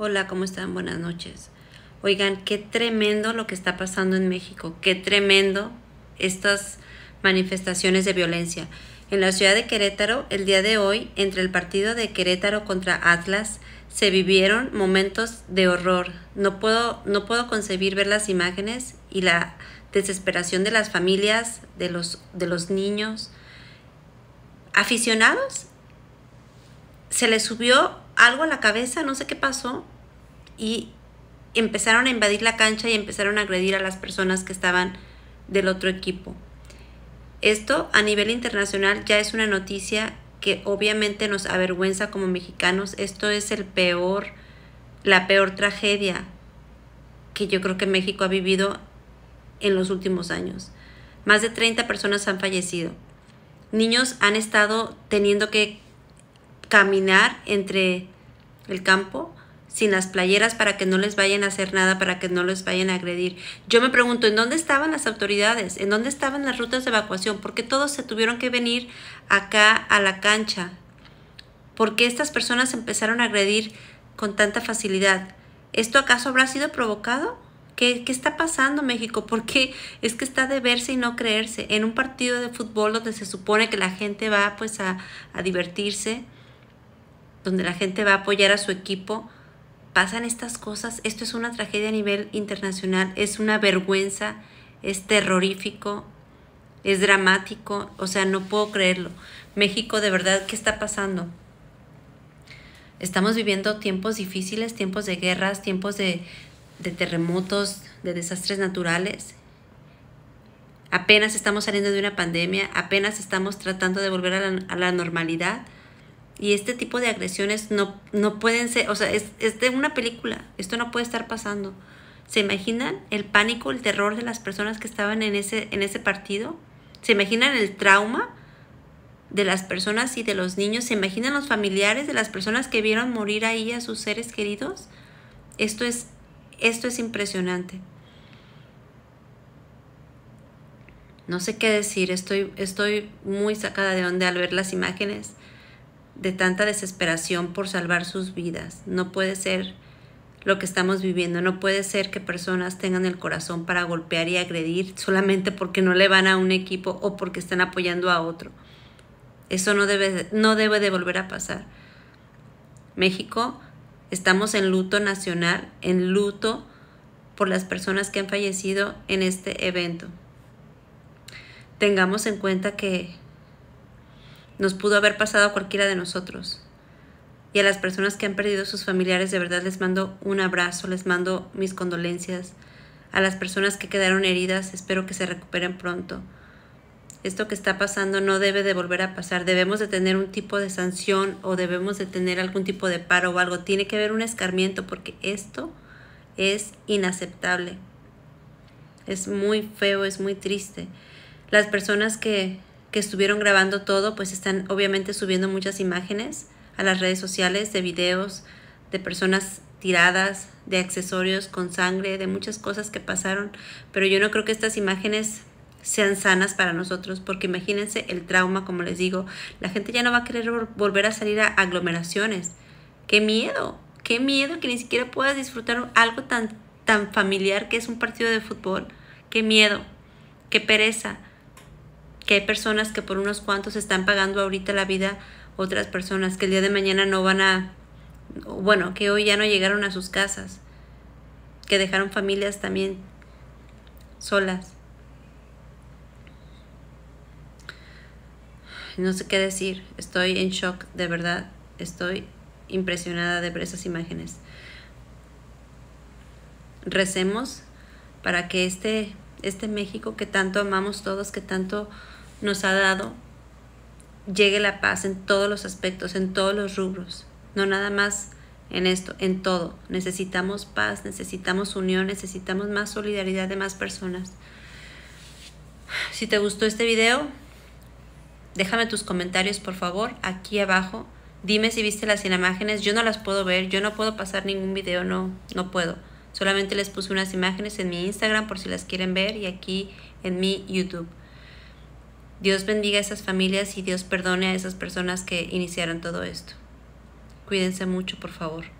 Hola, ¿cómo están? Buenas noches. Oigan, qué tremendo lo que está pasando en México, qué tremendo estas manifestaciones de violencia. En la ciudad de Querétaro, el día de hoy, entre el partido de Querétaro contra Atlas, se vivieron momentos de horror. No puedo, no puedo concebir ver las imágenes y la desesperación de las familias, de los, de los niños. Aficionados, se les subió algo a la cabeza, no sé qué pasó, y empezaron a invadir la cancha y empezaron a agredir a las personas que estaban del otro equipo. Esto a nivel internacional ya es una noticia que obviamente nos avergüenza como mexicanos. Esto es el peor, la peor tragedia que yo creo que México ha vivido en los últimos años. Más de 30 personas han fallecido. Niños han estado teniendo que caminar entre el campo sin las playeras para que no les vayan a hacer nada, para que no les vayan a agredir. Yo me pregunto, ¿en dónde estaban las autoridades? ¿En dónde estaban las rutas de evacuación? ¿Por qué todos se tuvieron que venir acá a la cancha? ¿Por qué estas personas empezaron a agredir con tanta facilidad? ¿Esto acaso habrá sido provocado? ¿Qué, ¿Qué, está pasando México? Porque es que está de verse y no creerse. En un partido de fútbol donde se supone que la gente va pues a divertirse, donde la gente va a apoyar a su equipo, pasan estas cosas. Esto es una tragedia a nivel internacional, es una vergüenza, es terrorífico, es dramático, o sea, no puedo creerlo. México, de verdad, ¿qué está pasando? Estamos viviendo tiempos difíciles, tiempos de guerras, tiempos de, terremotos, de desastres naturales. Apenas estamos saliendo de una pandemia, apenas estamos tratando de volver a la normalidad. Y este tipo de agresiones no, no pueden ser, o sea, es, de una película, esto no puede estar pasando. ¿Se imaginan el pánico, el terror de las personas que estaban en ese, en ese partido? ¿Se imaginan el trauma de las personas y de los niños? ¿Se imaginan los familiares de las personas que vieron morir ahí a sus seres queridos? Esto es, esto es impresionante. No sé qué decir, estoy, estoy muy sacada de onda al ver las imágenes de tanta desesperación por salvar sus vidas. No puede ser lo que estamos viviendo. No puede ser que personas tengan el corazón para golpear y agredir solamente porque no le van a un equipo o porque están apoyando a otro. Eso no debe, no debe de volver a pasar. México, estamos en luto nacional, en luto por las personas que han fallecido en este evento. Tengamos en cuenta que nos pudo haber pasado a cualquiera de nosotros. Y a las personas que han perdido sus familiares, de verdad les mando un abrazo, les mando mis condolencias. A las personas que quedaron heridas, espero que se recuperen pronto. Esto que está pasando no debe de volver a pasar. Debemos de tener un tipo de sanción o debemos de tener algún tipo de paro o algo. Tiene que haber un escarmiento porque esto es inaceptable. Es muy feo, es muy triste. Las personas que estuvieron grabando todo, pues están obviamente subiendo muchas imágenes a las redes sociales de videos, de personas tiradas, de accesorios con sangre, de muchas cosas que pasaron. Pero yo no creo que estas imágenes sean sanas para nosotros, porque imagínense el trauma, como les digo, la gente ya no va a querer volver a salir a aglomeraciones. ¡Qué miedo! ¡Qué miedo que ni siquiera puedas disfrutar algo tan, tan familiar que es un partido de fútbol! ¡Qué miedo! ¡Qué pereza! que hay personas que por unos cuantos están pagando ahorita la vida, otras personas que el día de mañana no van a, bueno, que hoy ya no llegaron a sus casas, que dejaron familias también solas. No sé qué decir, estoy en shock, de verdad, estoy impresionada de ver esas imágenes. Recemos para que este, este México que tanto amamos todos, que tanto nos ha dado, llegue la paz en todos los aspectos, en todos los rubros, no nada más en esto, en todo. Necesitamos paz, necesitamos unión, necesitamos más solidaridad de más personas. Si te gustó este video, déjame tus comentarios por favor aquí abajo. Dime si viste las imágenes, yo no las puedo ver, yo no puedo pasar ningún video, no, no puedo. Solamente les puse unas imágenes en mi Instagram por si las quieren ver y aquí en mi YouTube. Dios bendiga a esas familias y Dios perdone a esas personas que iniciaron todo esto. Cuídense mucho, por favor.